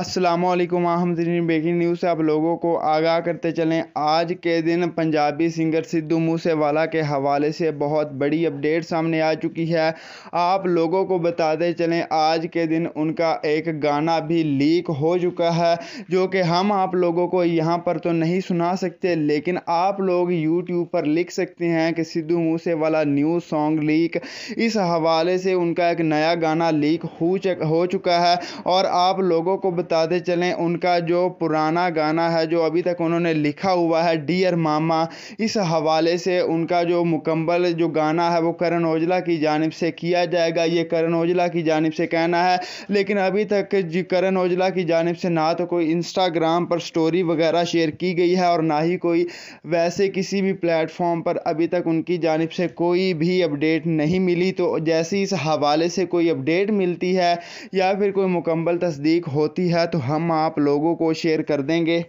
अस्सलाम वालेकुम आहमदीन baking news से आप लोगों को आगाह करते चलें आज के दिन पंजाबी सिंगर सिद्धू मूसेवाला के हवाले से बहुत बड़ी अपडेट सामने आ चुकी है आप लोगों को बताते चलें आज के दिन उनका एक गाना भी लीक हो चुका है जो कि हम आप लोगों को यहाँ पर तो नहीं सुना सकते लेकिन आप लोग यूट्यूब पर लिख सकते हैं कि Sidhu Moosewala new song leak इस हवाले से उनका एक नया गाना लीक हो चुका है और आप लोगों को बताते चलें उनका जो पुराना गाना है जो अभी तक उन्होंने लिखा हुआ है डियर मामा इस हवाले से उनका जो मुकम्मल जो गाना है वो करण ओजला की जानब से किया जाएगा ये करण ओजला की जानब से कहना है लेकिन अभी तक जी करण ओजला की जानब से ना तो कोई इंस्टाग्राम पर स्टोरी वगैरह शेयर की गई है और ना ही कोई वैसे किसी भी प्लेटफॉर्म पर अभी तक उनकी जानब से कोई भी अपडेट नहीं मिली तो जैसे इस हवाले से कोई अपडेट मिलती है या फिर कोई मुकम्मल तस्दीक होती है है तो हम आप लोगों को शेयर कर देंगे